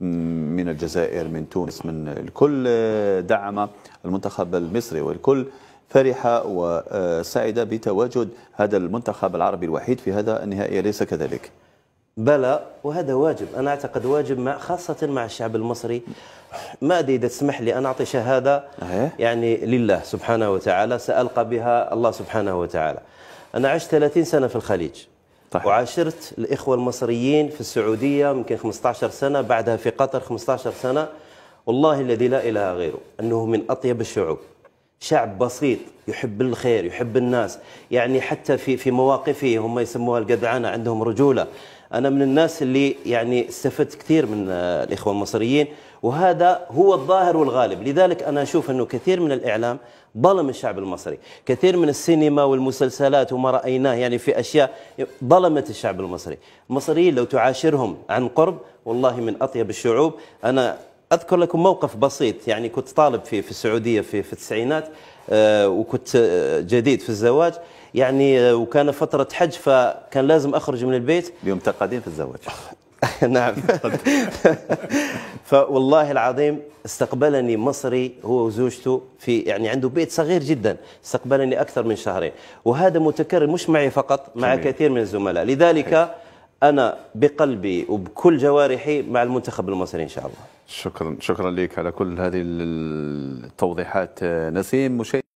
من الجزائر من تونس من الكل دعم المنتخب المصري والكل فرحة وسعيدة بتواجد هذا المنتخب العربي الوحيد في هذا النهائي أليس كذلك؟ بلى وهذا واجب أنا أعتقد واجب مع خاصة مع الشعب المصري ما أدري إذا تسمح لي أن أعطي شهادة يعني لله سبحانه وتعالى سألقى بها الله سبحانه وتعالى أنا عشت 30 سنة في الخليج طيب. وعاشرت الإخوة المصريين في السعودية يمكن 15 سنة بعدها في قطر 15 سنة والله الذي لا إله غيره أنه من أطيب الشعوب شعب بسيط يحب الخير يحب الناس يعني حتى في في مواقفه هم يسموها القدعانه عندهم رجوله انا من الناس اللي يعني استفدت كثير من آه، الاخوه المصريين وهذا هو الظاهر والغالب لذلك انا اشوف انه كثير من الاعلام ظلم الشعب المصري كثير من السينما والمسلسلات وما رايناه يعني في اشياء ظلمت الشعب المصري المصريين لو تعاشرهم عن قرب والله من اطيب الشعوب انا اذكر لكم موقف بسيط يعني كنت طالب في في السعوديه في في التسعينات آه، وكنت آه، جديد في الزواج يعني آه، وكان فتره حج فكان لازم اخرج من البيت اليوم تقادين في الزواج نعم فوالله العظيم استقبلني مصري هو وزوجته في يعني عنده بيت صغير جدا استقبلني اكثر من شهرين وهذا متكرر مش معي فقط مع كثير من الزملاء لذلك حيث. انا بقلبي وبكل جوارحي مع المنتخب المصري ان شاء الله شكرا شكرا لك على كل هذه التوضيحات آه، نسيم مشي...